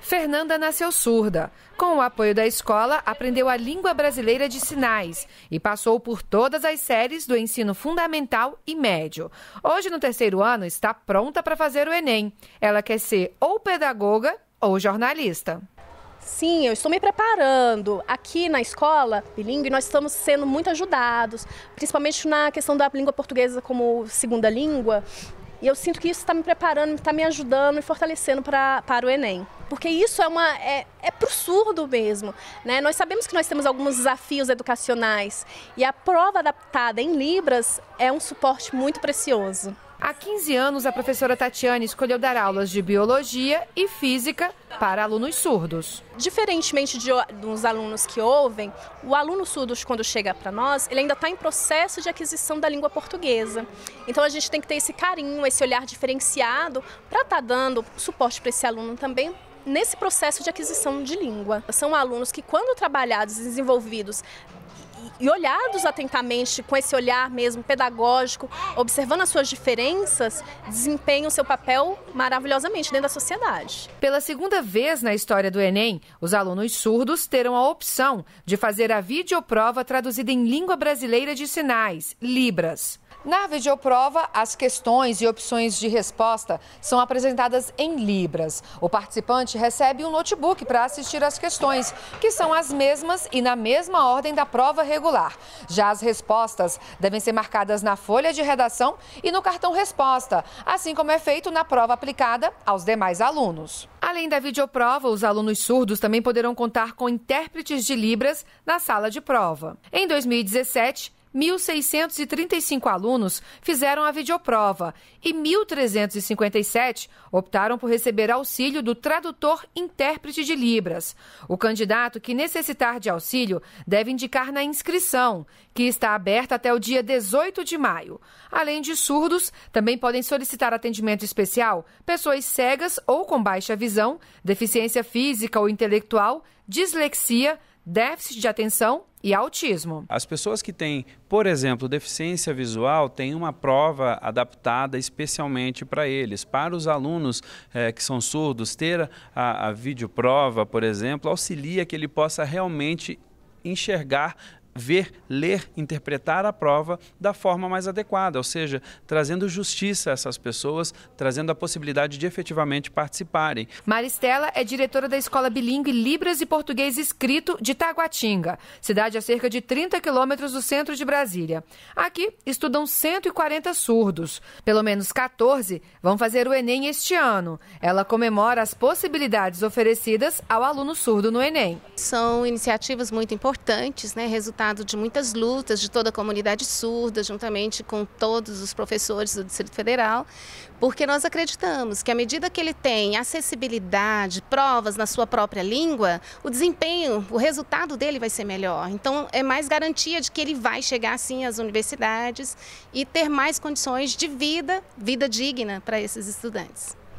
Fernanda nasceu surda. Com o apoio da escola, aprendeu a língua brasileira de sinais e passou por todas as séries do ensino fundamental e médio. Hoje, no terceiro ano, está pronta para fazer o Enem. Ela quer ser ou pedagoga ou jornalista. Sim, eu estou me preparando. Aqui na escola bilíngue, nós estamos sendo muito ajudados, principalmente na questão da língua portuguesa como segunda língua. E eu sinto que isso está me preparando, está me ajudando, me fortalecendo pra, para o Enem. Porque isso é uma é, é pro surdo mesmo. Né? Nós sabemos que nós temos alguns desafios educacionais e a prova adaptada em Libras é um suporte muito precioso. Há 15 anos, a professora Tatiane escolheu dar aulas de biologia e física para alunos surdos. Diferentemente de alunos que ouvem, o aluno surdo, quando chega para nós, ele ainda está em processo de aquisição da língua portuguesa. Então, a gente tem que ter esse carinho, esse olhar diferenciado para estar tá dando suporte para esse aluno também, nesse processo de aquisição de língua. São alunos que, quando trabalhados e desenvolvidos e olhados atentamente, com esse olhar mesmo pedagógico, observando as suas diferenças, desempenham seu papel maravilhosamente dentro da sociedade. Pela segunda vez na história do Enem, os alunos surdos terão a opção de fazer a videoprova traduzida em língua brasileira de sinais, Libras. Na videoprova, as questões e opções de resposta são apresentadas em Libras. O participante recebe um notebook para assistir às questões, que são as mesmas e na mesma ordem da prova regular. Já as respostas devem ser marcadas na folha de redação e no cartão resposta, assim como é feito na prova aplicada aos demais alunos. Além da videoprova, os alunos surdos também poderão contar com intérpretes de Libras na sala de prova. Em 2017, 1.635 alunos fizeram a videoprova e 1.357 optaram por receber auxílio do tradutor intérprete de Libras. O candidato que necessitar de auxílio deve indicar na inscrição, que está aberta até o dia 18 de maio. Além de surdos, também podem solicitar atendimento especial pessoas cegas ou com baixa visão, deficiência física ou intelectual, dislexia déficit de atenção e autismo. As pessoas que têm, por exemplo, deficiência visual têm uma prova adaptada especialmente para eles. Para os alunos é, que são surdos, ter a, a videoprova, por exemplo, auxilia que ele possa realmente enxergar ver, ler, interpretar a prova da forma mais adequada, ou seja, trazendo justiça a essas pessoas, trazendo a possibilidade de efetivamente participarem. Maristela é diretora da Escola Bilingue Libras e Português Escrito de Taguatinga, cidade a cerca de 30 quilômetros do centro de Brasília. Aqui estudam 140 surdos. Pelo menos 14 vão fazer o Enem este ano. Ela comemora as possibilidades oferecidas ao aluno surdo no Enem. São iniciativas muito importantes, né? Resulta resultado de muitas lutas de toda a comunidade surda, juntamente com todos os professores do Distrito Federal, porque nós acreditamos que à medida que ele tem acessibilidade, provas na sua própria língua, o desempenho, o resultado dele vai ser melhor. Então é mais garantia de que ele vai chegar sim às universidades e ter mais condições de vida, vida digna para esses estudantes.